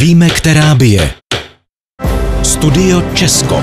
Nevíme, která by je. Studio Česko.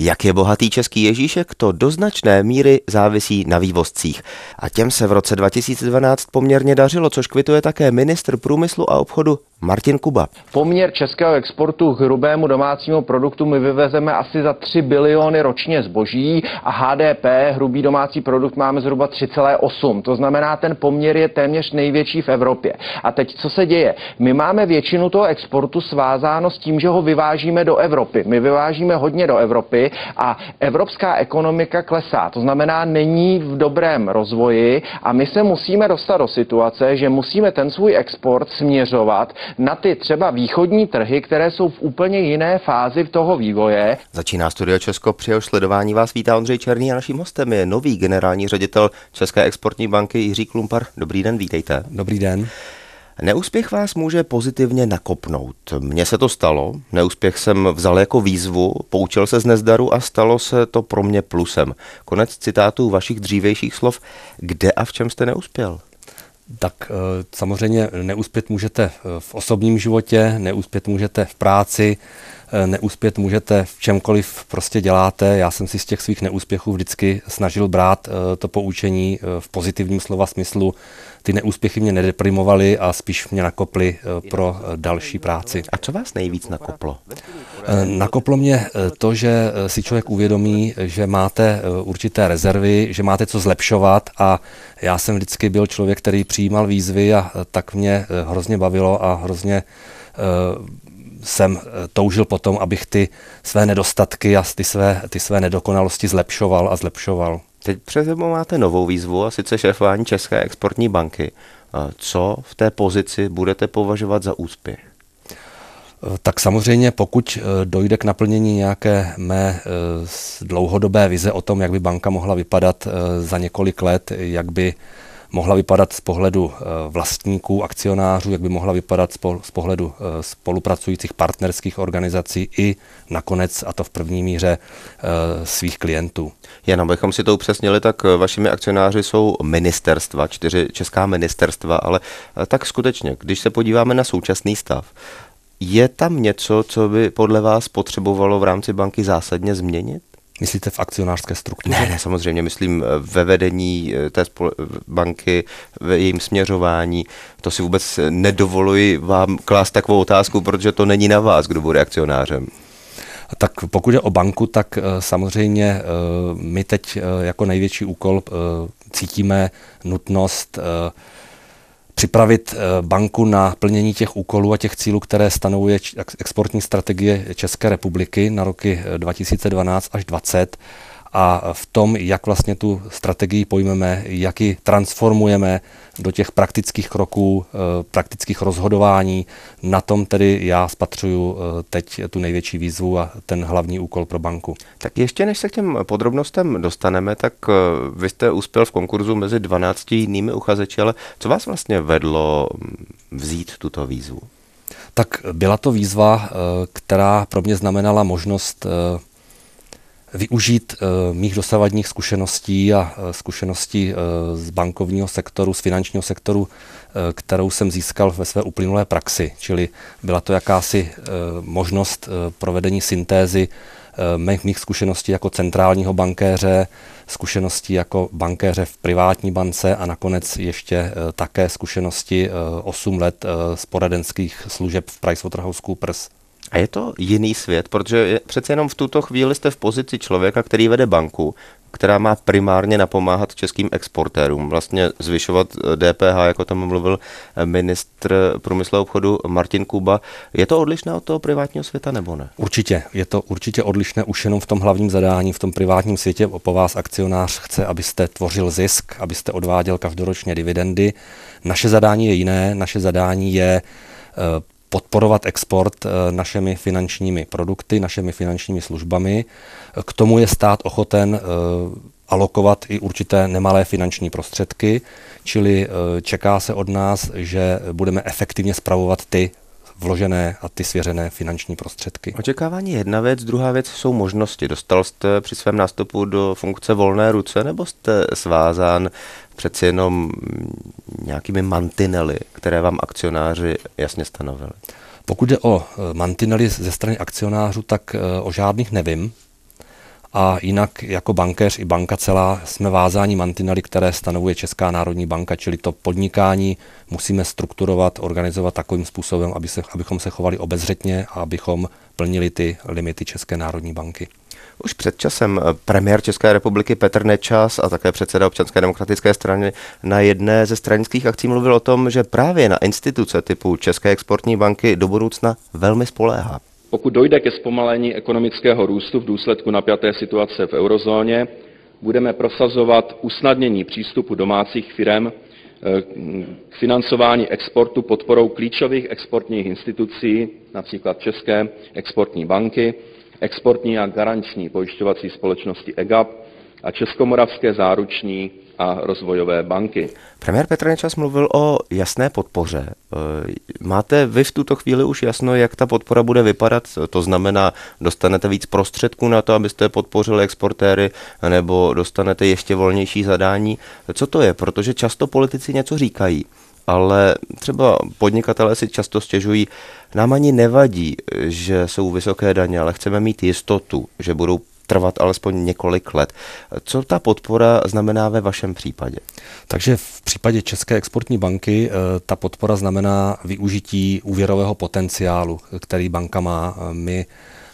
Jak je bohatý český Ježíšek, to do značné míry závisí na vývozcích. A těm se v roce 2012 poměrně dařilo, což kvituje také ministr průmyslu a obchodu Martin Kuba. Poměr českého exportu k hrubému domácímu produktu my vyvezeme asi za 3 biliony ročně zboží a HDP, hrubý domácí produkt, máme zhruba 3,8. To znamená, ten poměr je téměř největší v Evropě. A teď co se děje? My máme většinu toho exportu svázáno s tím, že ho vyvážíme do Evropy. My vyvážíme hodně do Evropy a evropská ekonomika klesá. To znamená, není v dobrém rozvoji a my se musíme dostat do situace, že musíme ten svůj export směřovat na ty třeba východní trhy, které jsou v úplně jiné fázi v toho vývoje. Začíná Studio Česko, při jeho sledování vás vítá Ondřej Černý a naším hostem je nový generální ředitel České exportní banky Jiří Klumpar. Dobrý den, vítejte. Dobrý den. Neúspěch vás může pozitivně nakopnout. Mně se to stalo, neúspěch jsem vzal jako výzvu, poučil se z nezdaru a stalo se to pro mě plusem. Konec citátu vašich dřívějších slov. Kde a v čem jste neuspěl? tak eh, samozřejmě neúspět můžete eh, v osobním životě, neúspět můžete v práci, Eh, neúspět můžete v čemkoliv prostě děláte. Já jsem si z těch svých neúspěchů vždycky snažil brát eh, to poučení eh, v pozitivním slova smyslu. Ty neúspěchy mě nedeprimovaly a spíš mě nakoply pro další práci. A co vás nejvíc nakoplo? Nakoplo mě to, že si člověk uvědomí, že máte určité rezervy, že máte co zlepšovat a já jsem vždycky byl člověk, který přijímal výzvy a tak mě hrozně bavilo a hrozně jsem eh, toužil potom, abych ty své nedostatky a ty své, ty své nedokonalosti zlepšoval a zlepšoval. Teď před sebou máte novou výzvu a sice šéfování České exportní banky. Eh, co v té pozici budete považovat za úspěch? Eh, tak samozřejmě, pokud dojde k naplnění nějaké mé dlouhodobé vize o tom, jak by banka mohla vypadat za několik let, jak by mohla vypadat z pohledu eh, vlastníků, akcionářů, jak by mohla vypadat z pohledu eh, spolupracujících partnerských organizací i nakonec, a to v první míře, eh, svých klientů. Jen abychom si to upřesnili, tak vašimi akcionáři jsou ministerstva, čtyři česká ministerstva, ale tak skutečně, když se podíváme na současný stav, je tam něco, co by podle vás potřebovalo v rámci banky zásadně změnit? Myslíte v akcionářské struktuře? Ne, ne, samozřejmě, myslím eh, ve vedení eh, té banky, v jejím směřování. To si vůbec eh, nedovoluji vám klást takovou otázku, protože to není na vás, kdo bude akcionářem. Tak pokud je o banku, tak samozřejmě my teď jako největší úkol cítíme nutnost připravit eh, banku na plnění těch úkolů a těch cílů, které stanovuje exportní strategie České republiky na roky 2012 eh, až 2020 a v tom, jak vlastně tu strategii pojmeme, jak ji transformujeme do těch praktických kroků, eh, praktických rozhodování, na tom tedy já spatřuju eh, teď tu největší výzvu a ten hlavní úkol pro banku. Tak ještě než se k těm podrobnostem dostaneme, tak eh, vy jste uspěl v konkurzu mezi 12 jinými uchazeči, ale co vás vlastně vedlo mm, vzít tuto výzvu? Tak byla to výzva, která pro mě znamenala možnost využít eh, mých dosavadních zkušeností a eh, zkušeností eh, z bankovního sektoru, z finančního sektoru, kterou jsem získal ve své uplynulé praxi. Čili byla to jakási možnost provedení syntézy mých, mých zkušeností jako centrálního bankéře, zkušeností jako bankéře v privátní bance a nakonec ještě také zkušenosti 8 let z poradenských služeb v PricewaterhouseCoopers. A je to jiný svět, protože přece jenom v tuto chvíli jste v pozici člověka, který vede banku, která má primárně napomáhat českým exportérům, vlastně zvyšovat DPH, eh, jako tam mluvil eh, ministr průmyslu a obchodu Martin Kuba. Je to odlišné od toho privátního světa nebo ne? Určitě, je to určitě odlišné už jenom v tom hlavním zadání, v tom privátním světě po vás akcionář chce, abyste tvořil zisk, abyste odváděl každoročně dividendy. Naše zadání je jiné, naše zadání je eh, podporovat export eh, našemi finančními produkty, našimi finančními službami. K tomu je stát ochoten eh, alokovat i určité nemalé finanční prostředky, čili eh, čeká se od nás, že budeme efektivně spravovat ty vložené a ty svěřené finanční prostředky. Očekávání je jedna věc, druhá věc jsou možnosti. Dostal jste při svém nástupu do funkce volné ruce nebo jste svázán přeci jenom nějakými mantinely, které vám akcionáři jasně stanovili? Pokud jde o eh, mantinely ze strany akcionářů, tak eh, o žádných nevím. A jinak jako bankéř i banka celá jsme vázáni mantinely, které stanovuje Česká národní banka, čili to podnikání musíme strukturovat, organizovat takovým způsobem, aby se, abychom se chovali obezřetně a abychom plnili ty limity České národní banky. Už před časem eh, premiér České republiky Petr Nečas a také předseda občanské demokratické strany na jedné ze stranických akcí mluvil o tom, že právě na instituce typu České exportní banky do budoucna velmi spoléhá. Pokud dojde ke zpomalení ekonomického růstu v důsledku napjaté situace v eurozóně, budeme prosazovat usnadnění přístupu domácích firm eh, k financování exportu podporou klíčových exportních institucí, například České exportní banky, exportní a garanční pojišťovací společnosti EGAP a Českomoravské záruční a rozvojové banky. Premiér Petr Nečas mluvil o jasné podpoře. E, máte vy v tuto chvíli už jasno, jak ta podpora bude vypadat? To znamená, dostanete víc prostředků na to, abyste podpořili exportéry, nebo dostanete ještě volnější zadání? Co to je? Protože často politici něco říkají ale třeba podnikatelé si často stěžují, nám ani nevadí, že jsou vysoké daně, ale chceme mít jistotu, že budou trvat alespoň několik let. Co ta podpora znamená ve vašem případě? Takže v případě České exportní banky eh, ta podpora znamená využití úvěrového potenciálu, který banka má. Eh, my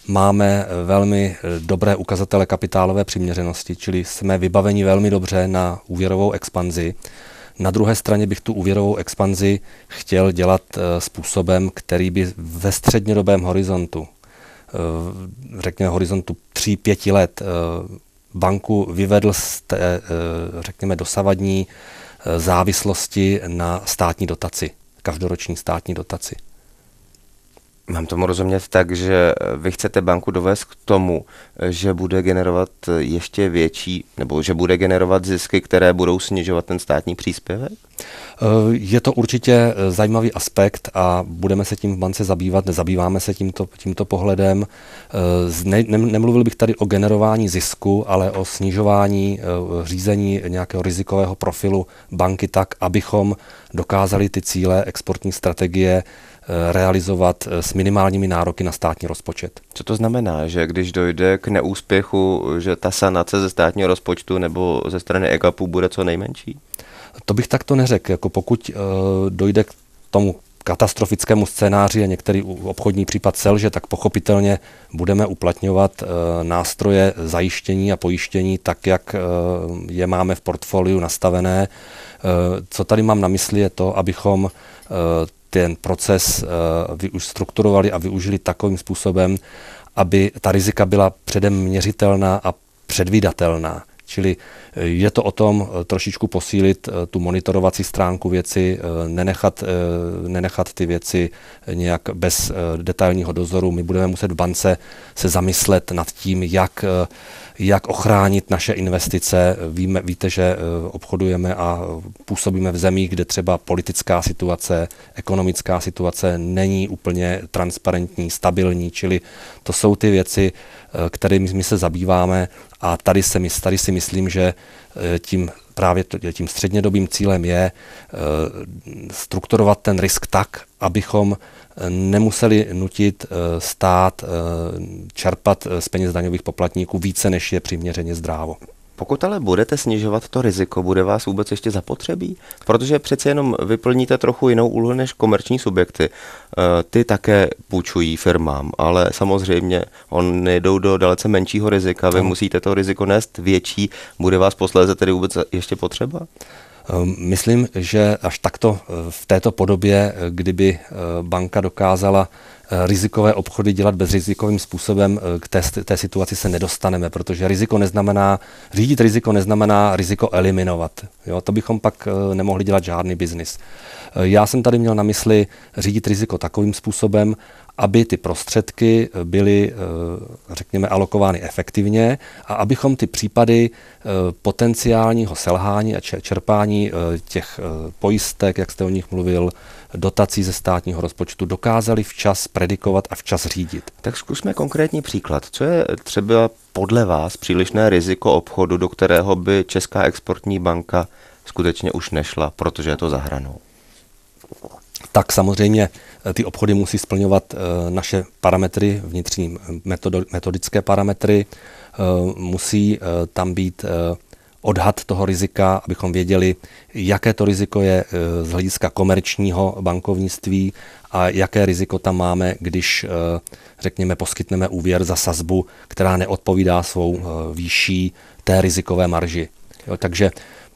máme eh, velmi dobré ukazatele kapitálové přiměřenosti, čili jsme vybaveni velmi dobře na úvěrovou expanzi. Na druhé straně bych tu úvěrovou expanzi chtěl dělat způsobem, který by ve střednědobém horizontu, řekněme horizontu tří, pěti let eh, banku vyvedl z té, eh, řekněme, dosavadní eh, závislosti na státní dotaci, každoroční státní dotaci. Mám tomu rozumět tak, že vy chcete banku dovést k tomu, že bude generovat ještě větší, nebo že bude generovat zisky, které budou snižovat ten státní příspěvek? Eh, je to určitě eh, zajímavý aspekt a budeme se tím v bance zabývat, nezabýváme se tímto, tímto pohledem. Eh, ne, ne, nemluvil bych tady o generování zisku, ale o snižování řízení nějakého rizikového profilu banky tak, abychom dokázali ty cíle exportní strategie realizovat eh, s minimálními nároky na státní rozpočet. Co to znamená, že když dojde k neúspěchu, že ta sanace ze státního rozpočtu nebo ze strany EGAPu bude co nejmenší? To bych takto neřekl. Jako pokud eh, dojde k tomu katastrofickému scénáři a některý obchodní případ selže, tak pochopitelně budeme uplatňovat eh, nástroje zajištění a pojištění tak, jak je máme v portfoliu nastavené. co tady mám na mysli je to, abychom ten proces eh, už strukturovali a využili takovým způsobem, aby ta rizika byla předem měřitelná a předvídatelná. Čili je to o tom eh, trošičku posílit eh, tu monitorovací stránku věci, eh, nenechat, nenechat ty věci nějak bez detailního dozoru. My budeme muset v bance se zamyslet nad tím, jak, jak ochránit naše investice. Víme, víte, že obchodujeme a působíme v zemích, kde třeba politická situace, ekonomická situace není úplně transparentní, stabilní, čili to jsou ty věci, kterými my se zabýváme a tady, se, tady si myslím, že Eh, tím právě tím střednědobým cílem je eh, strukturovat ten risk tak, abychom eh, nemuseli nutit stát čerpat z peněz daňových poplatníků více, než je přiměřeně zdrávo. Pokud ale budete snižovat to riziko, bude vás vůbec ještě zapotřebí? Protože přece jenom vyplníte trochu jinou úlohu než komerční subjekty. Eh, ty také půjčují firmám, ale samozřejmě on jdou do dalece menšího rizika. Vy no. musíte to riziko nést větší. Bude vás posléze tedy vůbec ještě potřeba? Ehm, myslím, že až takto eh, v této podobě, eh, kdyby eh, banka dokázala rizikové obchody dělat bezrizikovým způsobem, k té, té situaci se nedostaneme, protože riziko neznamená, řídit riziko neznamená riziko eliminovat. Jo, to bychom pak nemohli dělat žádný biznis. Já jsem tady měl na mysli řídit riziko takovým způsobem, aby ty prostředky byly, eh, řekněme, alokovány efektivně a abychom ty případy eh, potenciálního selhání a čerpání eh, těch pojistek, jak jste o nich mluvil, dotací ze státního rozpočtu dokázali včas predikovat a včas řídit. Tak zkusme konkrétní příklad. Co je třeba podle vás přílišné riziko obchodu, do kterého by Česká exportní banka skutečně už nešla, protože je to za hranou? tak samozřejmě eh, ty obchody musí splňovat eh, naše parametry, vnitřní metodické parametry, eh, musí tam být odhad toho rizika, abychom věděli, jaké to riziko je z hlediska komerčního bankovnictví a jaké riziko tam máme, když, řekněme, poskytneme úvěr za sazbu, která neodpovídá svou výší té rizikové marži. Jo, takže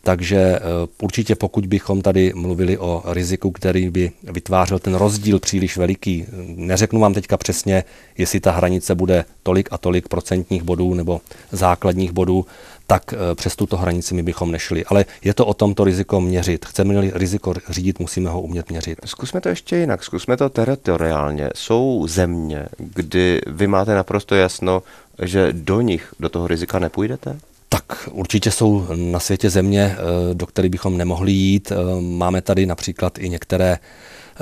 takže eh, určitě pokud bychom tady mluvili o riziku, který by vytvářel ten rozdíl příliš veliký, neřeknu vám teďka přesně, jestli ta hranice bude tolik a tolik procentních bodů nebo základních bodů, tak eh, přes tuto hranici my bychom nešli. Ale je to o tom to riziko měřit. Chceme-li riziko řídit, musíme ho umět měřit. Zkusme to ještě jinak, zkusme to teritoriálně. Jsou země, kdy vy máte naprosto jasno, že do nich, do toho rizika nepůjdete? Tak určitě jsou na světě země, eh, do kterých bychom nemohli jít. Eh, máme tady například i některé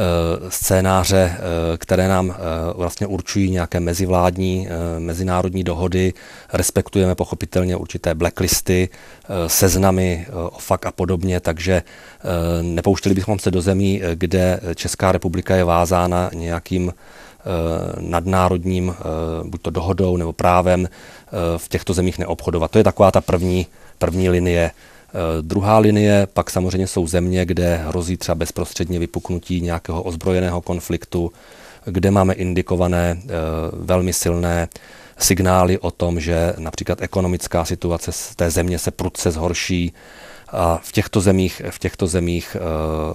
eh, scénáře, které nám vlastně určují nějaké mezivládní, mezinárodní dohody. Respektujeme pochopitelně určité blacklisty, seznamy OFAK a podobně, takže nepouštěli bychom se do zemí, kde Česká republika je vázána nějakým Eh, nadnárodním, eh, buď to dohodou nebo právem eh, v těchto zemích neobchodovat. To je taková ta první, první linie. Druhá linie pak samozřejmě jsou země, kde hrozí třeba bezprostředně vypuknutí nějakého ozbrojeného konfliktu, kde máme indikované velmi silné signály o tom, že například ekonomická situace z té země se prudce zhorší. A v těchto zemích, v těchto zemích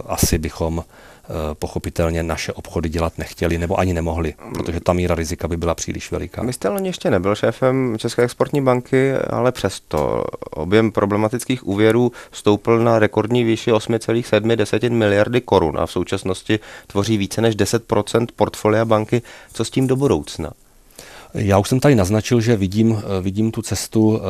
asi bychom Eh, pochopitelně naše obchody dělat nechtěli nebo ani nemohli, protože ta míra rizika by byla příliš veliká. Vy jste loni ještě nebyl šéfem České exportní banky, ale přesto objem problematických úvěrů stoupl na rekordní výši 8,7 miliardy korun a v současnosti tvoří více než 10 portfolia banky. Co s tím do budoucna? Já už jsem tady naznačil, že vidím, eh, vidím tu cestu eh,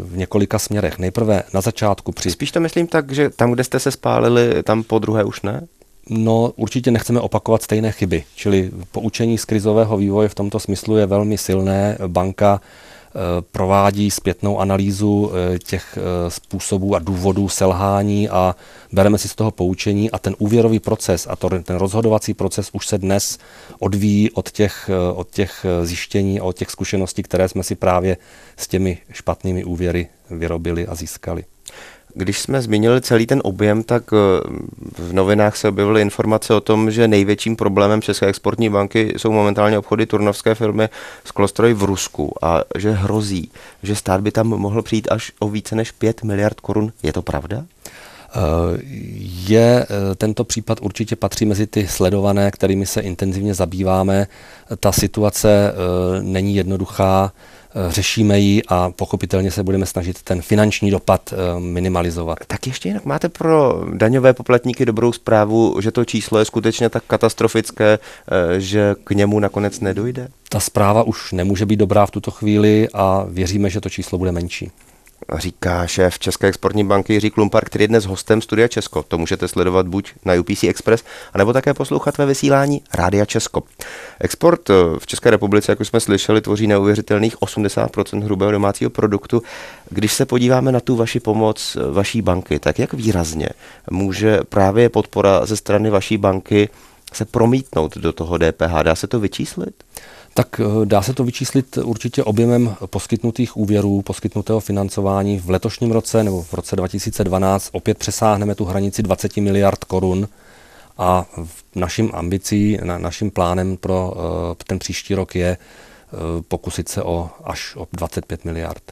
v několika směrech. Nejprve na začátku při... Spíš to myslím tak, že tam, kde jste se spálili, tam po druhé už ne? No, určitě nechceme opakovat stejné chyby, čili poučení z krizového vývoje v tomto smyslu je velmi silné. Banka eh, provádí zpětnou analýzu eh, těch eh, způsobů a důvodů selhání a bereme si z toho poučení a ten úvěrový proces a to, ten rozhodovací proces už se dnes odvíjí od těch, od těch zjištění a od těch zkušeností, které jsme si právě s těmi špatnými úvěry vyrobili a získali. Když jsme zmínili celý ten objem, tak eh, v novinách se objevily informace o tom, že největším problémem České exportní banky jsou momentálně obchody turnovské firmy s klostroj v Rusku a že hrozí, že stát by tam mohl přijít až o více než 5 miliard korun. Je to pravda? Eh, je eh, tento případ určitě patří mezi ty sledované, kterými se intenzivně zabýváme. Ta situace není jednoduchá řešíme ji a pochopitelně se budeme snažit ten finanční dopad eh, minimalizovat. Tak ještě jinak máte pro daňové poplatníky dobrou zprávu, že to číslo je skutečně tak katastrofické, eh, že k němu nakonec nedojde? Ta zpráva už nemůže být dobrá v tuto chvíli a věříme, že to číslo bude menší říká šéf České exportní banky Jiří Klumpar, který je dnes hostem Studia Česko. To můžete sledovat buď na UPC Express, anebo také poslouchat ve vysílání Rádia Česko. Export eh, v České republice, jak už jsme slyšeli, tvoří neuvěřitelných 80% hrubého domácího produktu. Když se podíváme na tu vaši pomoc eh, vaší banky, tak jak výrazně může právě podpora ze strany vaší banky se promítnout do toho DPH? Dá se to vyčíslit? Tak eh, dá se to vyčíslit určitě objemem poskytnutých úvěrů, poskytnutého financování v letošním roce nebo v roce 2012 opět přesáhneme tu hranici 20 miliard korun a naším ambicí, na, naším plánem pro eh, ten příští rok je eh, pokusit se o až o 25 miliard.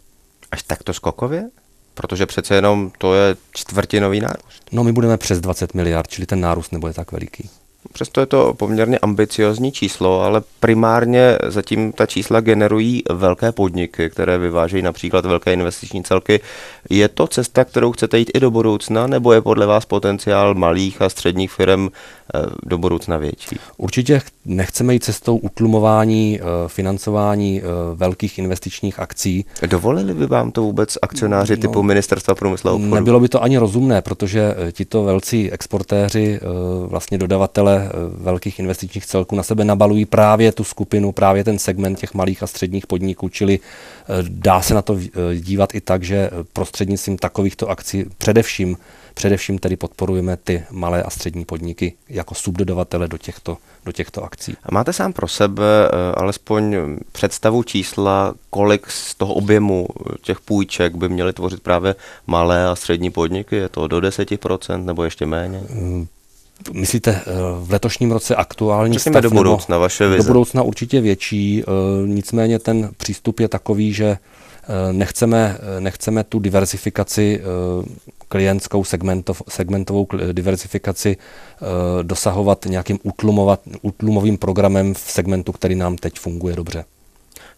Až takto skokově? Protože přece jenom to je čtvrtinový nárůst. No my budeme přes 20 miliard, čili ten nárůst nebude tak veliký. Přesto je to poměrně ambiciozní číslo, ale primárně zatím ta čísla generují velké podniky, které vyvážejí například velké investiční celky. Je to cesta, kterou chcete jít i do budoucna, nebo je podle vás potenciál malých a středních firm eh, do budoucna větší? Určitě nechceme jít cestou utlumování eh, financování eh, velkých investičních akcí. Dovolili by vám to vůbec akcionáři no, typu Ministerstva průmyslu a obchodu? Nebylo by to ani rozumné, protože tito velcí exportéři, vlastně dodavatelé majitele eh, velkých investičních celků na sebe nabalují právě tu skupinu, právě ten segment těch malých a středních podniků, čili eh, dá se na to eh, dívat i tak, že prostřednictvím takovýchto akcí především, především tedy podporujeme ty malé a střední podniky jako subdodavatele do těchto, do těchto akcí. A máte sám pro sebe alespoň představu čísla, kolik z toho objemu těch půjček by měly tvořit právě malé a střední podniky? Je to do 10% nebo ještě méně? Mm, myslíte eh, v letošním roce aktuální Řekněme stav? do budoucna, vaše vize. Do budoucna určitě větší, eh, nicméně ten přístup je takový, že eh, nechceme, nechceme tu diversifikaci klientskou segmentov, segmentovou diversifikaci dosahovat nějakým utlumovat, utlumovým programem v segmentu, který nám teď funguje dobře.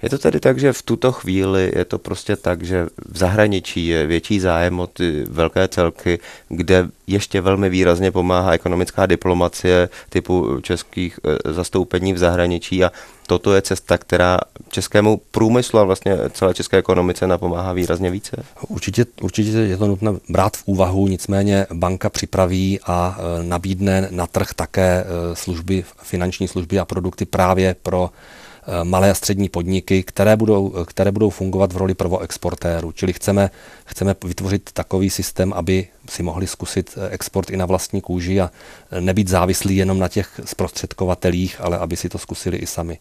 Je to tedy tak, že v tuto chvíli je to prostě tak, že v zahraničí je větší zájem o ty velké celky, kde ještě velmi výrazně pomáhá ekonomická diplomacie typu českých eh, zastoupení v zahraničí a toto je cesta, která českému průmyslu a vlastně celé české ekonomice napomáhá výrazně více? Určitě, určitě je to nutné brát v úvahu, nicméně banka připraví a eh, nabídne na trh také eh, služby, finanční služby a produkty právě pro Eh, malé a střední podniky, které budou, eh, které budou fungovat v roli prvoexportéru. Čili chceme, chceme vytvořit takový systém, aby si mohli zkusit eh, export i na vlastní kůži a nebýt závislí jenom na těch zprostředkovatelích, ale aby si to zkusili i sami.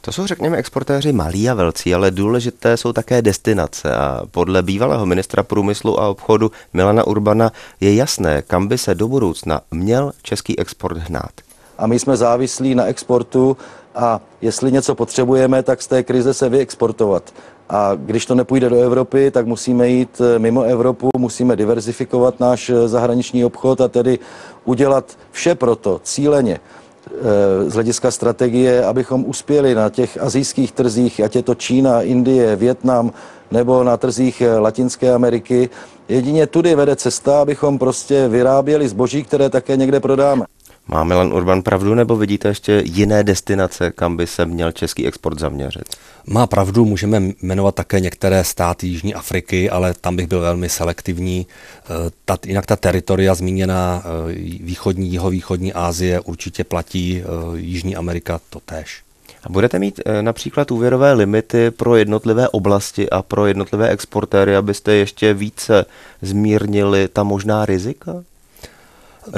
To jsou, řekněme, exportéři malí a velcí, ale důležité jsou také destinace. A podle bývalého ministra průmyslu a obchodu Milana Urbana je jasné, kam by se do budoucna měl český export hnát. A my jsme závislí na exportu a jestli něco potřebujeme, tak z té krize se vyexportovat. A když to nepůjde do Evropy, tak musíme jít eh, mimo Evropu, musíme diverzifikovat náš eh, zahraniční obchod a tedy udělat vše proto cíleně eh, z hlediska strategie, abychom uspěli na těch azijských trzích, ať je to Čína, Indie, Větnam nebo na trzích Latinské Ameriky. Jedině tudy vede cesta, abychom prostě vyráběli zboží, které také někde prodáme. Má Milan Urban pravdu, nebo vidíte ještě jiné destinace, kam by se měl český export zaměřit? Má pravdu, můžeme jmenovat také některé státy Jižní Afriky, ale tam bych byl velmi selektivní. Eh, ta, jinak ta teritoria zmíněná eh, východní, jihovýchodní Asie určitě platí, eh, Jižní Amerika to tež. A budete mít například úvěrové limity pro jednotlivé oblasti a pro jednotlivé exportéry, abyste ještě více zmírnili ta možná rizika?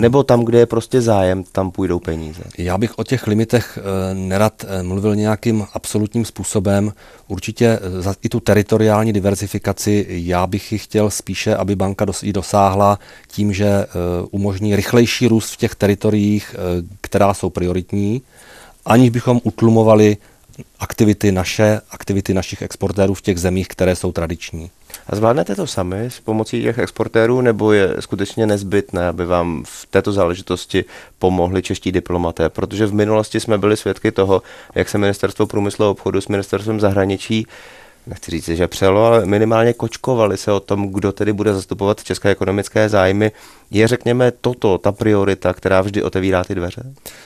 nebo tam, kde je prostě zájem, tam půjdou peníze? Já bych o těch limitech eh, nerad eh, mluvil nějakým absolutním způsobem. Určitě eh, za i tu teritoriální diversifikaci já bych ji chtěl spíše, aby banka dos, ji dosáhla tím, že umožní rychlejší růst v těch teritoriích, která jsou prioritní, aniž bychom utlumovali aktivity naše, aktivity našich exportérů v těch zemích, které jsou tradiční. A zvládnete to sami s pomocí těch exportérů, nebo je skutečně nezbytné, aby vám v této záležitosti pomohli čeští diplomaté? Protože v minulosti jsme byli svědky toho, jak se Ministerstvo průmyslu a obchodu s Ministerstvem zahraničí nechci říct, že přelo, ale minimálně kočkovali se o tom, kdo tedy bude zastupovat české ekonomické zájmy. Je, řekněme, toto ta priorita, která vždy otevírá ty dveře?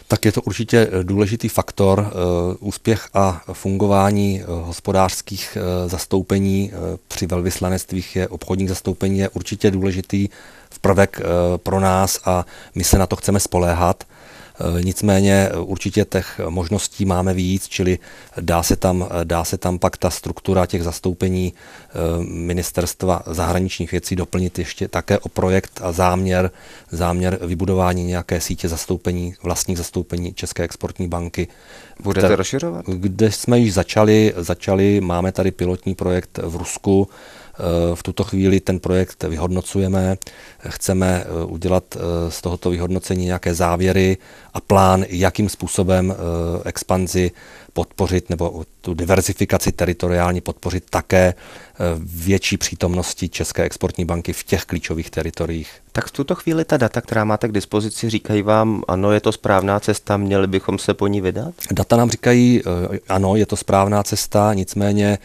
Tak je to určitě eh, důležitý faktor. Eh, úspěch a fungování eh, hospodářských zastoupení při velvyslanectvích je obchodních zastoupení je určitě důležitý prvek pro nás a my se na to chceme spoléhat. Eh, nicméně eh, určitě těch možností máme víc, čili dá se tam, eh, dá se tam pak ta struktura těch zastoupení ministerstva zahraničních věcí doplnit ještě také o projekt a záměr, záměr vybudování nějaké sítě zastoupení, vlastních zastoupení České exportní banky. Budete kde, rozšiřovat? Kde jsme již začali, začali, máme tady pilotní projekt v Rusku, Eh, v tuto chvíli ten projekt vyhodnocujeme, chceme eh, udělat eh, z tohoto vyhodnocení nějaké závěry a plán, jakým způsobem expanzi podpořit nebo tu diverzifikaci teritoriální podpořit také větší přítomnosti České exportní banky v těch klíčových teritoriích. Tak v tuto chvíli ta data, která máte k dispozici, říkají vám, ano, je to správná cesta, měli bychom se po ní vydat? Data nám říkají, ano, je to správná cesta, nicméně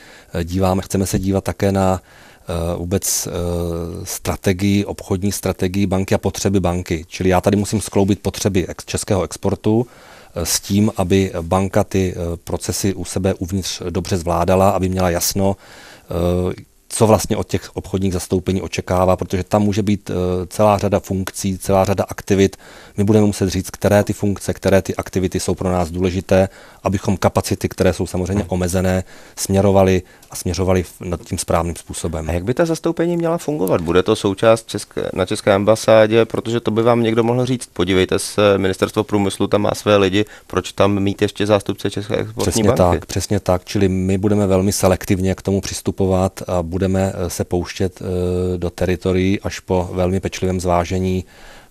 díváme, chceme se dívat také na Eh, vůbec eh, strategii, obchodní strategii banky a potřeby banky. Čili já tady musím skloubit potřeby českého exportu eh, s tím, aby banka ty procesy u sebe uvnitř dobře zvládala, aby měla jasno, co vlastně od těch obchodních zastoupení očekává, protože tam může být eh, celá řada funkcí, celá řada aktivit. My budeme muset říct, které ty funkce, které ty aktivity jsou pro nás důležité, abychom kapacity, které jsou samozřejmě hmm. omezené, směrovali a směřovali nad tím správným způsobem. A jak by ta zastoupení měla fungovat? Bude to součást České, na České ambasádě, protože to by vám někdo mohl říct. Podívejte se, ministerstvo průmyslu tam má své lidi, proč tam mít ještě zástupce České exportní přesně banky? Tak, přesně tak, čili my budeme velmi selektivně k tomu přistupovat a bude budeme eh, se pouštět eh, do teritorií až po velmi pečlivém zvážení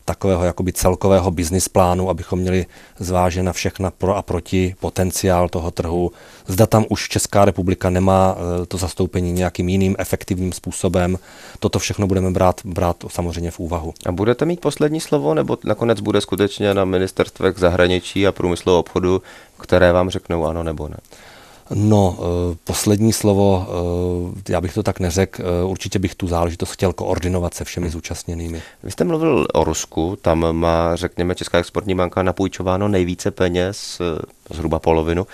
takového jakoby celkového business plánu, abychom měli zvážena všechna pro a proti potenciál toho trhu. Zda tam už Česká republika nemá eh, to zastoupení nějakým jiným efektivním způsobem. Toto všechno budeme brát, brát samozřejmě v úvahu. A budete mít poslední slovo, nebo nakonec bude skutečně na ministerstvech zahraničí a průmyslu obchodu, které vám řeknou ano nebo ne? No, eh, poslední slovo, eh, já bych to tak neřekl, eh, určitě bych tu záležitost chtěl koordinovat se všemi hmm. zúčastněnými. Vy jste mluvil o Rusku, tam má, řekněme, Česká exportní banka napůjčováno nejvíce peněz, zhruba polovinu.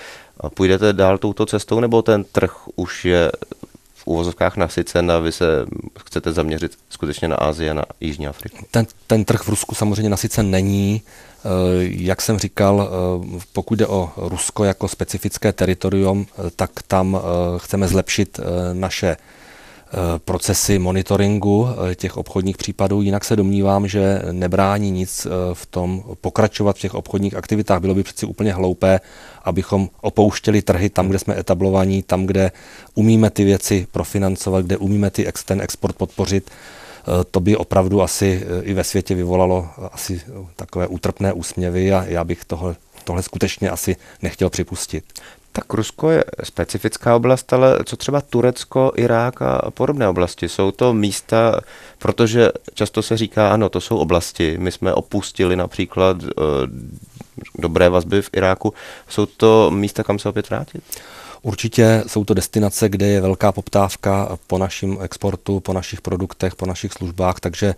Půjdete dál touto cestou, nebo ten trh už je uvozovkách nasycen a vy se chcete zaměřit skutečně na Asii a na Jižní Afriku. Ten, ten trh v Rusku samozřejmě nasycen není. Eh, jak jsem říkal, eh, pokud jde o Rusko jako specifické teritorium, eh, tak tam chceme zlepšit naše procesy monitoringu těch obchodních případů. Jinak se domnívám, že nebrání nic v tom pokračovat v těch obchodních aktivitách. Bylo by přeci úplně hloupé abychom opouštěli trhy tam, kde jsme etablovaní, tam, kde umíme ty věci profinancovat, kde umíme ty, ten export podpořit. E, to by opravdu asi e, i ve světě vyvolalo e, asi takové útrpné úsměvy a já bych toho tohle skutečně asi nechtěl připustit. Tak Rusko je specifická oblast, ale co třeba Turecko, Irák a podobné oblasti? Jsou to místa, protože často se říká, ano, to jsou oblasti. My jsme opustili například e, dobré vazby v Iráku. Jsou to místa, kam se opět vrátit? Určitě jsou to destinace, kde je velká poptávka po našem exportu, po našich produktech, po našich službách, takže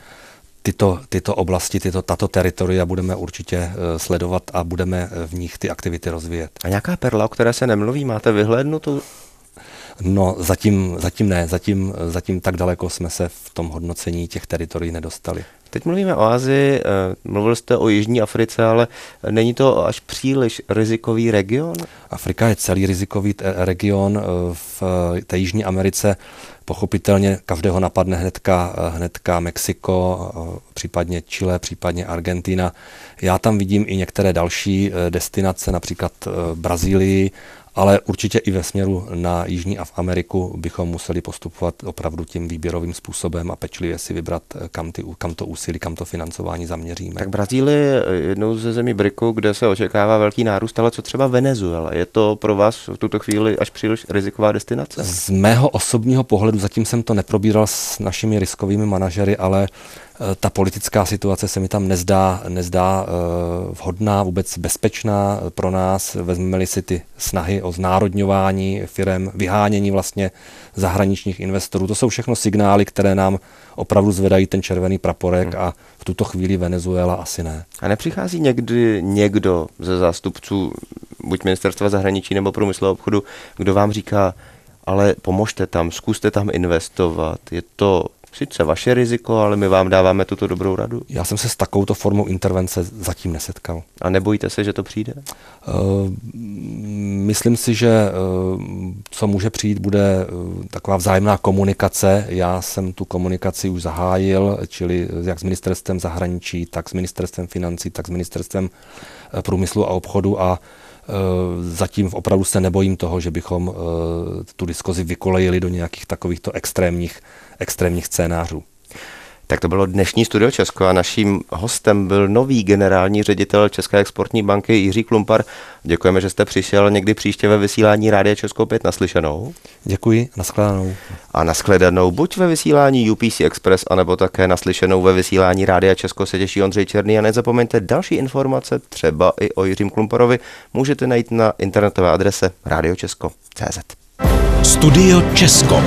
tyto, tyto oblasti, tyto, tato teritoria budeme určitě eh, sledovat a budeme eh, v nich ty aktivity rozvíjet. A nějaká perla, o které se nemluví, máte vyhlédnutou? No, zatím, zatím ne, zatím, eh, zatím tak daleko jsme se v tom hodnocení těch teritorií nedostali. Teď mluvíme o Azii, eh, mluvil jste o Jižní Africe, ale není to až příliš rizikový region? Afrika je celý rizikový eh, region. Eh, v té Jižní Americe pochopitelně každého napadne hnedka, hnedka Mexiko, případně Chile, případně Argentina. Já tam vidím i některé další destinace, například Brazílii, ale určitě i ve směru na Jižní a v Ameriku bychom museli postupovat opravdu tím výběrovým způsobem a pečlivě si vybrat, eh, kam, ty, kam to úsilí, kam to financování zaměříme. Tak Brazílie je eh, jednou ze zemí Briku, kde se očekává velký nárůst, ale co třeba Venezuela? Je to pro vás v tuto chvíli až příliš riziková destinace? Z mého osobního pohledu, zatím jsem to neprobíral s našimi riskovými manažery, ale Eh, ta politická situace se mi tam nezdá, nezdá eh, vhodná, vůbec bezpečná eh, pro nás. Vezmeme-li si ty snahy o znárodňování firem, vyhánění vlastně zahraničních investorů. To jsou všechno signály, které nám opravdu zvedají ten červený praporek hmm. a v tuto chvíli Venezuela asi ne. A nepřichází někdy někdo ze zástupců buď ministerstva zahraničí nebo průmyslu obchodu, kdo vám říká, ale pomožte tam, zkuste tam investovat, je to sice vaše riziko, ale my vám dáváme tuto dobrou radu. Já jsem se s takovouto formou intervence zatím nesetkal. A nebojíte se, že to přijde? Uh, myslím si, že uh, co může přijít, bude uh, taková vzájemná komunikace. Já jsem tu komunikaci už zahájil, čili jak s ministerstvem zahraničí, tak s ministerstvem financí, tak s ministerstvem průmyslu a obchodu a uh, Eh, zatím opravdu se nebojím toho, že bychom eh, tu diskozi vykolejili do nějakých takovýchto extrémních, extrémních scénářů. Tak to bylo dnešní Studio Česko a naším hostem byl nový generální ředitel České exportní banky Jiří Klumpar. Děkujeme, že jste přišel někdy příště ve vysílání Rádia Českou 5 naslyšenou. Děkuji, nashledanou. A nashledanou buď ve vysílání UPC Express, anebo také naslyšenou ve vysílání Rádia Česko se těší Ondřej Černý a nezapomeňte další informace třeba i o Jiřím Klumparovi můžete najít na internetové adrese radiočesko.cz. Studio Česko.